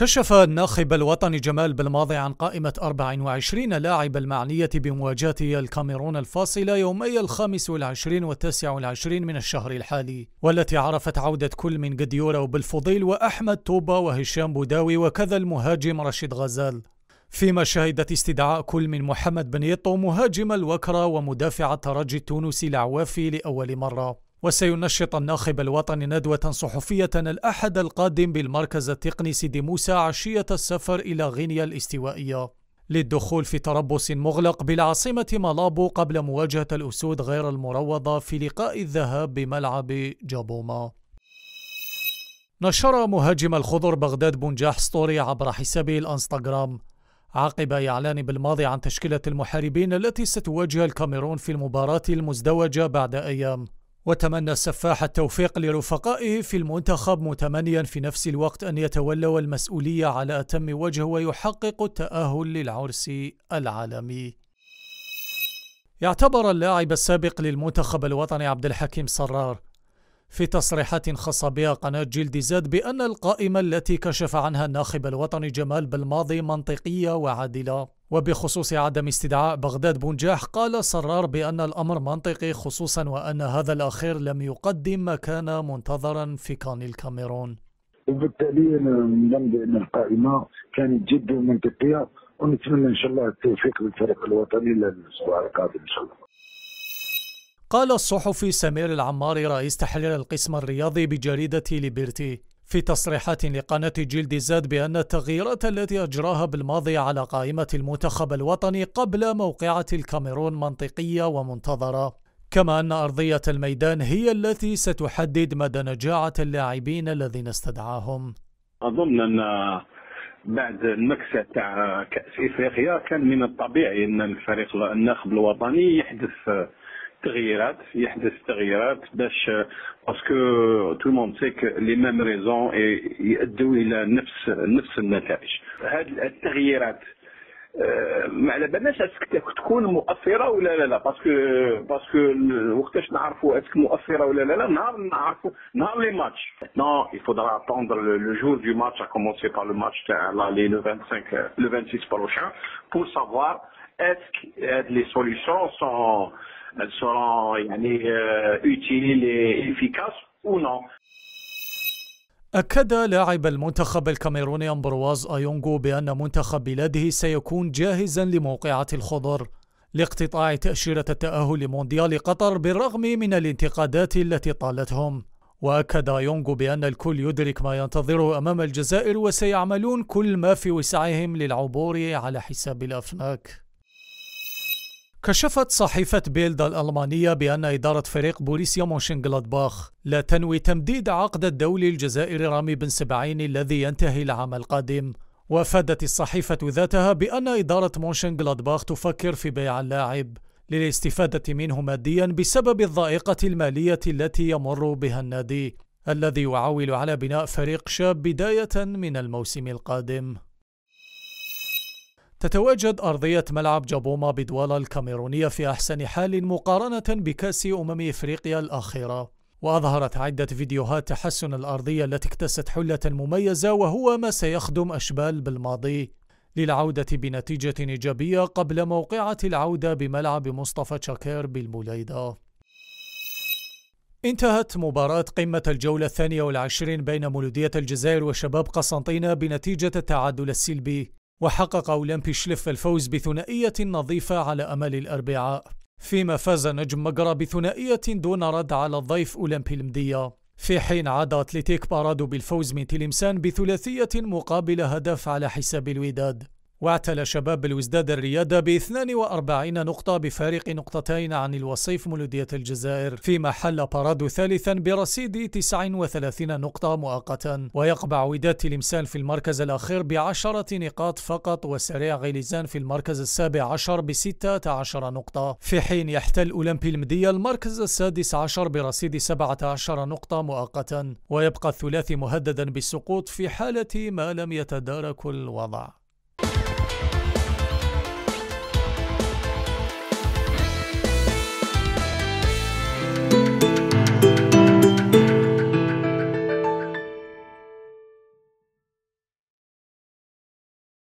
كشف الناخب الوطني جمال بالماضي عن قائمة 24 لاعب المعنية بمواجهة الكاميرون الفاصلة يومي الخامس والعشرين والتاسع والعشرين من الشهر الحالي والتي عرفت عودة كل من قديورة وبالفضيل وأحمد طوبة وهشام بوداوي وكذا المهاجم رشيد غزال فيما شهدت استدعاء كل من محمد بن يطو مهاجم الوكرة ومدافع الترجي التونسي العوافي لأول مرة وسينشط الناخب الوطني ندوة صحفية الأحد القادم بالمركز التقني سيدي موسى عشية السفر إلى غينيا الاستوائية للدخول في تربص مغلق بالعاصمة مالابو قبل مواجهة الأسود غير المروضة في لقاء الذهاب بملعب جابوما نشر مهاجم الخضر بغداد بنجاح سطوري عبر حسابه الانستغرام عقب إعلان بالماضي عن تشكيلة المحاربين التي ستواجه الكاميرون في المباراة المزدوجة بعد أيام وتمنى السفاح التوفيق لرفقائه في المنتخب متمنيا في نفس الوقت أن يتولوا المسؤولية على أتم وجه ويحقق التأهل للعرس العالمي يعتبر اللاعب السابق للمنتخب الوطني عبد الحكيم صرار في تصريحات خاصة بها قناة جلد زاد بأن القائمة التي كشف عنها الناخب الوطني جمال بالماضي منطقية وعادلة وبخصوص عدم استدعاء بغداد بونجاح قال سرار بأن الأمر منطقي خصوصا وأن هذا الأخير لم يقدم ما كان منتظرا في كان الكاميرون وبالتالي نعلم بأن القائمة كانت جد منطقية ونتمنى إن شاء الله التوفيق للفريق الوطني للأسبوع القادم إن شاء الله قال الصحفي سمير العماري رئيس تحرير القسم الرياضي بجريدة ليبرتي في تصريحات لقناة جلد زاد بأن التغييرات التي أجراها بالماضي على قائمة المنتخب الوطني قبل موقعة الكاميرون منطقية ومنتظرة كما أن أرضية الميدان هي التي ستحدد مدى نجاعة اللاعبين الذين استدعاهم أظن أن بعد المكسة تاع كأس إفريقيا كان من الطبيعي أن الفريق الناخب الوطني يحدث تغييرات يحدث تغييرات باش باسكو تو الموند سي لي ميم ريزون يؤدوا الى نفس نفس النتائج هاد التغييرات آه، ما على بالناش اسك تكون مؤثره ولا لا لا باسكو باسكو وقتاش نعرفوا اسك مؤثره ولا لا لا نهار نعرفوا نهار لي ماتش نو يفودرا اتوندر لو جور دو ماتش ا كومونسي بار لو ماتش تاع لا لي 25 لو 26 بروشان بور سافوار اسك هاد لي سوليسيون سون elles seront euh, utiles et efficaces ou non. أكد لاعب المنتخب الكاميروني أمبرواز أيونغو بأن منتخب بلاده سيكون جاهزا لموقعة الخضر لاقتطاع تأشيرة التأهل لمونديال قطر بالرغم من الانتقادات التي طالتهم وأكد أيونغو بأن الكل يدرك ما ينتظره أمام الجزائر وسيعملون كل ما في وسعهم للعبور على حساب الأفناك كشفت صحيفة بيلد الألمانية بأن إدارة فريق بوريسيا مونشنغلادباخ لا تنوي تمديد عقد الدولي الجزائري رامي بن سبعين الذي ينتهي العام القادم وافادت الصحيفة ذاتها بأن إدارة مونشنغلادباخ تفكر في بيع اللاعب للاستفادة منه ماديا بسبب الضائقة المالية التي يمر بها النادي الذي يعول على بناء فريق شاب بداية من الموسم القادم تتواجد أرضية ملعب جابوما بدوالا الكاميرونية في أحسن حال مقارنة بكأس أمم إفريقيا الأخيرة وأظهرت عدة فيديوهات تحسن الأرضية التي اكتست حلة مميزة وهو ما سيخدم أشبال بالماضي للعودة بنتيجة إيجابية قبل موقعة العودة بملعب مصطفى شاكير بالمليدة انتهت مباراة قمة الجولة الثانية والعشرين بين مولودية الجزائر وشباب قسنطينة بنتيجة التعادل السلبي وحقق أولمبي شليف الفوز بثنائية نظيفة على أمل الأربعاء فيما فاز نجم مجرى بثنائية دون رد على الضيف أولمبي المدية في حين عاد أتليتيك بارادو بالفوز من تلمسان بثلاثية مقابل هدف على حساب الوداد واعتلى شباب الوزداد الريادة ب 42 نقطة بفارق نقطتين عن الوصيف مولودية الجزائر فيما حل بارادو ثالثا برصيد 39 نقطة مؤقتا ويقبع وداد تلمسان في المركز الأخير ب 10 نقاط فقط وسريع غيليزان في المركز السابع عشر ب 16 نقطة في حين يحتل أولمبي المدية المركز السادس عشر برصيد 17 نقطة مؤقتا ويبقى الثلاثي مهددا بالسقوط في حالة ما لم يتدارك الوضع